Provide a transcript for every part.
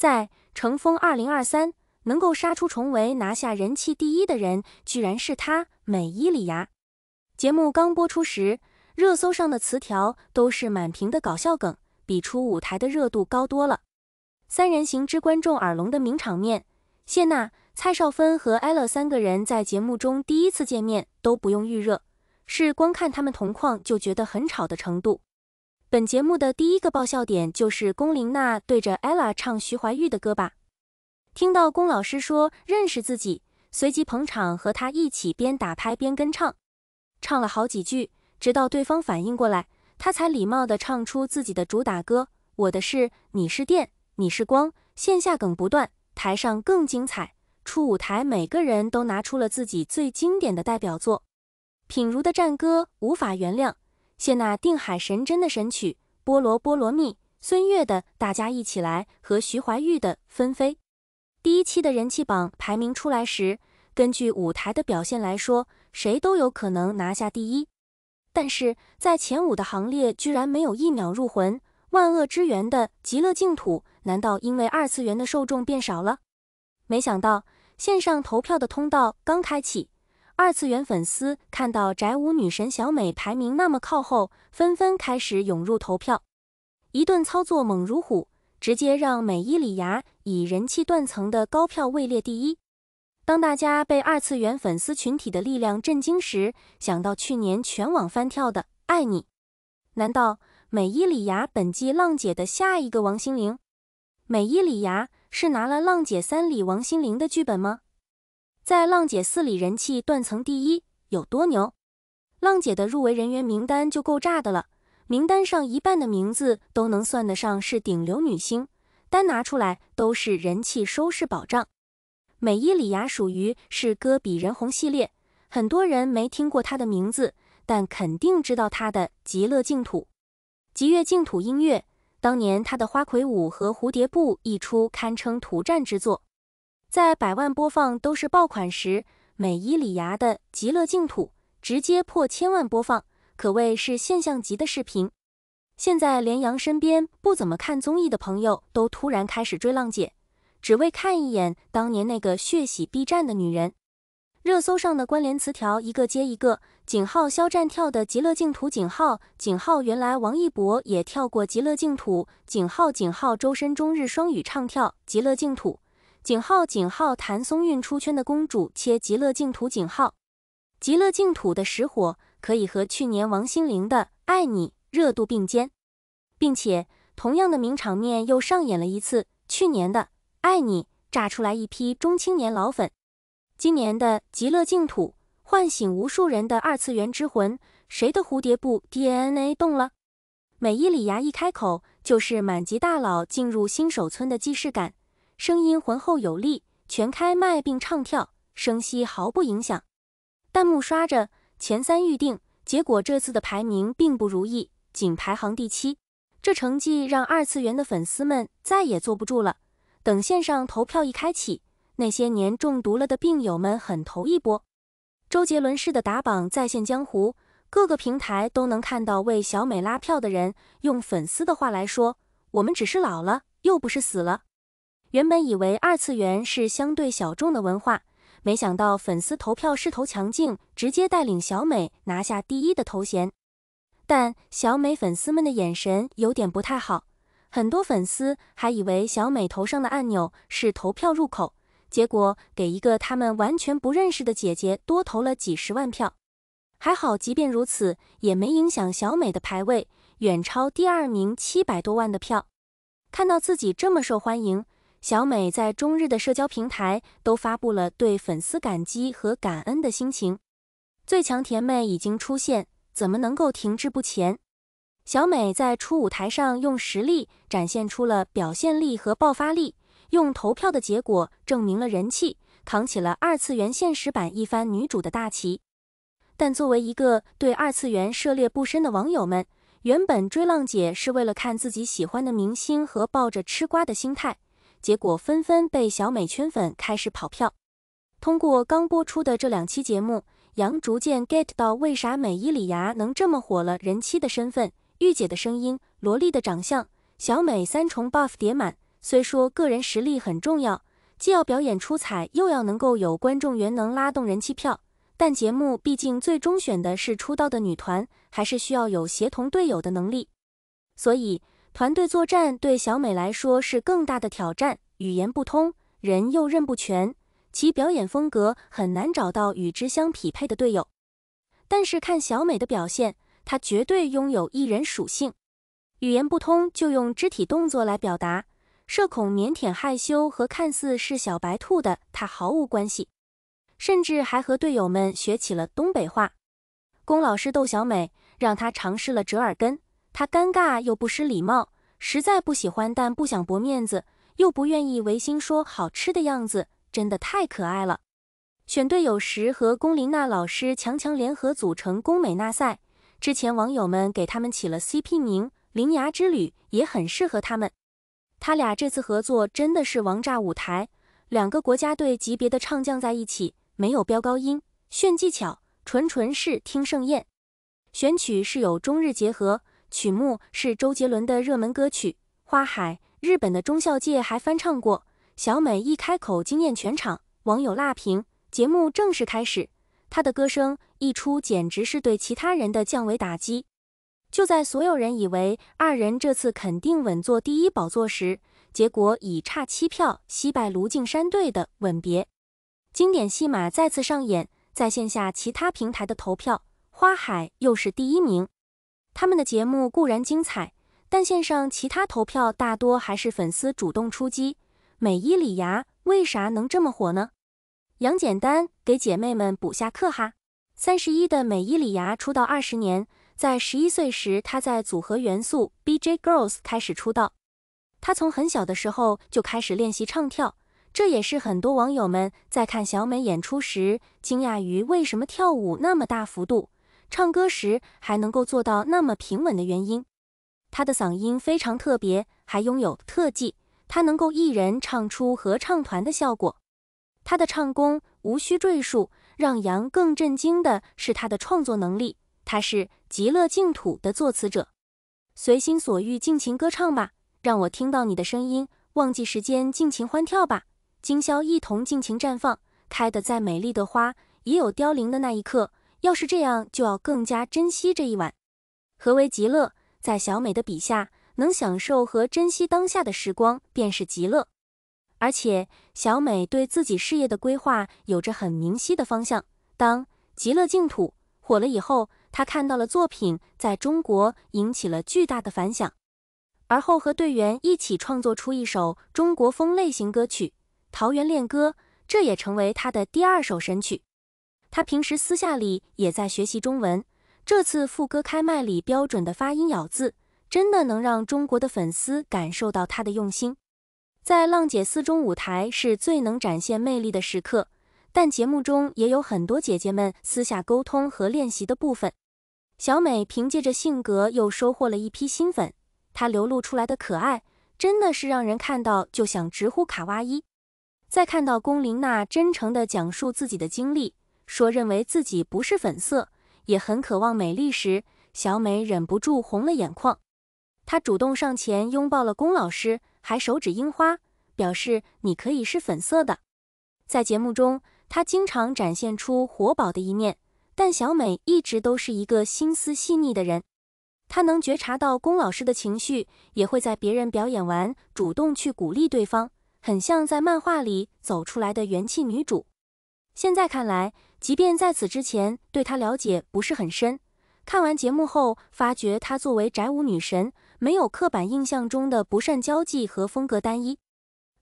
在《乘风二零二三》，能够杀出重围拿下人气第一的人，居然是他——美依礼芽。节目刚播出时，热搜上的词条都是满屏的搞笑梗，比出舞台的热度高多了。三人行之观众耳聋的名场面，谢娜、蔡少芬和艾乐三个人在节目中第一次见面都不用预热，是光看他们同框就觉得很吵的程度。本节目的第一个爆笑点就是龚琳娜对着 Ella 唱徐怀钰的歌吧。听到龚老师说认识自己，随即捧场和他一起边打拍边跟唱，唱了好几句，直到对方反应过来，他才礼貌地唱出自己的主打歌《我的是你是电，你是光》。线下梗不断，台上更精彩。出舞台，每个人都拿出了自己最经典的代表作，《品如的战歌》无法原谅。谢娜《定海神针》的神曲《波罗波罗蜜》，孙悦的《大家一起来》和徐怀钰的《纷飞》。第一期的人气榜排名出来时，根据舞台的表现来说，谁都有可能拿下第一。但是在前五的行列，居然没有一秒入魂，《万恶之源》的《极乐净土》。难道因为二次元的受众变少了？没想到线上投票的通道刚开启。二次元粉丝看到宅舞女神小美排名那么靠后，纷纷开始涌入投票，一顿操作猛如虎，直接让美依礼芽以人气断层的高票位列第一。当大家被二次元粉丝群体的力量震惊时，想到去年全网翻跳的《爱你》，难道美依礼芽本季浪姐的下一个王心凌？美依礼芽是拿了浪姐三里王心凌的剧本吗？在浪姐四里人气断层第一有多牛？浪姐的入围人员名单就够炸的了，名单上一半的名字都能算得上是顶流女星，单拿出来都是人气收视保障。美依礼芽属于是歌比人红系列，很多人没听过她的名字，但肯定知道她的《极乐净土》《极乐净土》音乐。当年她的花魁舞和蝴蝶步一出，堪称土战之作。在百万播放都是爆款时，美依礼芽的《极乐净土》直接破千万播放，可谓是现象级的视频。现在连杨身边不怎么看综艺的朋友都突然开始追浪姐，只为看一眼当年那个血洗 B 站的女人。热搜上的关联词条一个接一个：井号肖战跳的《极乐净土》井号井号原来王一博也跳过《极乐净土》井号井号周深中日双语唱跳《极乐净土》。井号井号谭松韵出圈的公主切极乐净土井号，极乐净土的石火可以和去年王心凌的爱你热度并肩，并且同样的名场面又上演了一次。去年的爱你炸出来一批中青年老粉，今年的极乐净土唤醒无数人的二次元之魂，谁的蝴蝶步 DNA 动了？美一里牙一开口就是满级大佬进入新手村的既视感。声音浑厚有力，全开麦并唱跳，声息毫不影响。弹幕刷着前三预定，结果这次的排名并不如意，仅排行第七。这成绩让二次元的粉丝们再也坐不住了。等线上投票一开启，那些年中毒了的病友们狠投一波。周杰伦式的打榜再现江湖，各个平台都能看到为小美拉票的人。用粉丝的话来说：“我们只是老了，又不是死了。”原本以为二次元是相对小众的文化，没想到粉丝投票势头强劲，直接带领小美拿下第一的头衔。但小美粉丝们的眼神有点不太好，很多粉丝还以为小美头上的按钮是投票入口，结果给一个他们完全不认识的姐姐多投了几十万票。还好，即便如此，也没影响小美的排位，远超第二名七百多万的票。看到自己这么受欢迎。小美在中日的社交平台都发布了对粉丝感激和感恩的心情。最强甜妹已经出现，怎么能够停滞不前？小美在初舞台上用实力展现出了表现力和爆发力，用投票的结果证明了人气，扛起了二次元现实版一番女主的大旗。但作为一个对二次元涉猎不深的网友们，原本追浪姐是为了看自己喜欢的明星和抱着吃瓜的心态。结果纷纷被小美圈粉，开始跑票。通过刚播出的这两期节目，杨逐渐 get 到为啥美依礼芽能这么火了。人妻的身份，御姐的声音，萝莉的长相，小美三重 buff 叠满。虽说个人实力很重要，既要表演出彩，又要能够有观众缘，能拉动人气票。但节目毕竟最终选的是出道的女团，还是需要有协同队友的能力。所以。团队作战对小美来说是更大的挑战，语言不通，人又认不全，其表演风格很难找到与之相匹配的队友。但是看小美的表现，她绝对拥有艺人属性。语言不通就用肢体动作来表达，社恐、腼腆、害羞和看似是小白兔的她毫无关系，甚至还和队友们学起了东北话。龚老师逗小美，让她尝试了折耳根。他尴尬又不失礼貌，实在不喜欢，但不想驳面子，又不愿意违心说好吃的样子，真的太可爱了。选队友时和龚琳娜老师强强联合组成龚美娜赛，之前网友们给他们起了 CP 名“铃牙之旅”，也很适合他们。他俩这次合作真的是王炸舞台，两个国家队级别的唱将在一起，没有飙高音炫技巧，纯纯是听盛宴。选曲是有中日结合。曲目是周杰伦的热门歌曲《花海》，日本的中孝界还翻唱过。小美一开口惊艳全场，网友辣评：节目正式开始，她的歌声一出，简直是对其他人的降维打击。就在所有人以为二人这次肯定稳坐第一宝座时，结果以差七票惜败卢靖姗队的《吻别》，经典戏码再次上演。在线下其他平台的投票，《花海》又是第一名。他们的节目固然精彩，但线上其他投票大多还是粉丝主动出击。美依礼芽为啥能这么火呢？杨简单给姐妹们补下课哈。三十一的美依礼芽出道二十年，在十一岁时她在组合元素 BJ Girls 开始出道。她从很小的时候就开始练习唱跳，这也是很多网友们在看小美演出时惊讶于为什么跳舞那么大幅度。唱歌时还能够做到那么平稳的原因，他的嗓音非常特别，还拥有特技，他能够一人唱出合唱团的效果。他的唱功无需赘述。让杨更震惊的是他的创作能力，他是《极乐净土》的作词者。随心所欲，尽情歌唱吧！让我听到你的声音，忘记时间，尽情欢跳吧！今宵一同尽情绽放，开的再美丽的花，也有凋零的那一刻。要是这样，就要更加珍惜这一晚。何为极乐？在小美的笔下，能享受和珍惜当下的时光便是极乐。而且，小美对自己事业的规划有着很明晰的方向。当《极乐净土》火了以后，她看到了作品在中国引起了巨大的反响，而后和队员一起创作出一首中国风类型歌曲《桃园恋歌》，这也成为她的第二首神曲。他平时私下里也在学习中文，这次副歌开麦里标准的发音咬字，真的能让中国的粉丝感受到他的用心。在《浪姐四》中，舞台是最能展现魅力的时刻，但节目中也有很多姐姐们私下沟通和练习的部分。小美凭借着性格又收获了一批新粉，她流露出来的可爱，真的是让人看到就想直呼卡哇伊。再看到龚琳娜真诚地讲述自己的经历。说认为自己不是粉色，也很渴望美丽时，小美忍不住红了眼眶。她主动上前拥抱了龚老师，还手指樱花，表示你可以是粉色的。在节目中，她经常展现出活宝的一面，但小美一直都是一个心思细腻的人。她能觉察到龚老师的情绪，也会在别人表演完主动去鼓励对方，很像在漫画里走出来的元气女主。现在看来。即便在此之前对她了解不是很深，看完节目后发觉她作为宅舞女神，没有刻板印象中的不善交际和风格单一，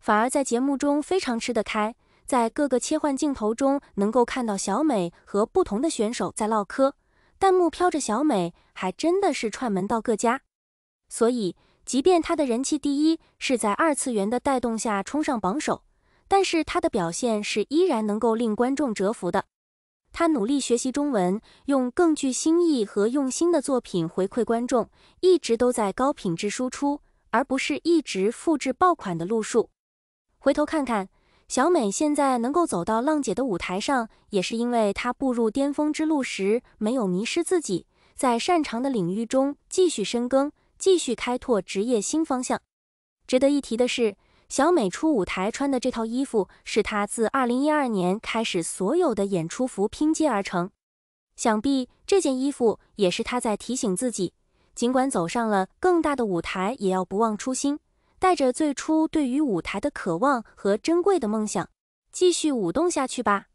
反而在节目中非常吃得开。在各个切换镜头中能够看到小美和不同的选手在唠嗑，弹幕飘着小美，还真的是串门到各家。所以，即便她的人气第一是在二次元的带动下冲上榜首，但是她的表现是依然能够令观众折服的。她努力学习中文，用更具新意和用心的作品回馈观众，一直都在高品质输出，而不是一直复制爆款的路数。回头看看，小美现在能够走到浪姐的舞台上，也是因为她步入巅峰之路时没有迷失自己，在擅长的领域中继续深耕，继续开拓职业新方向。值得一提的是。小美出舞台穿的这套衣服，是她自二零一二年开始所有的演出服拼接而成。想必这件衣服也是她在提醒自己，尽管走上了更大的舞台，也要不忘初心，带着最初对于舞台的渴望和珍贵的梦想，继续舞动下去吧。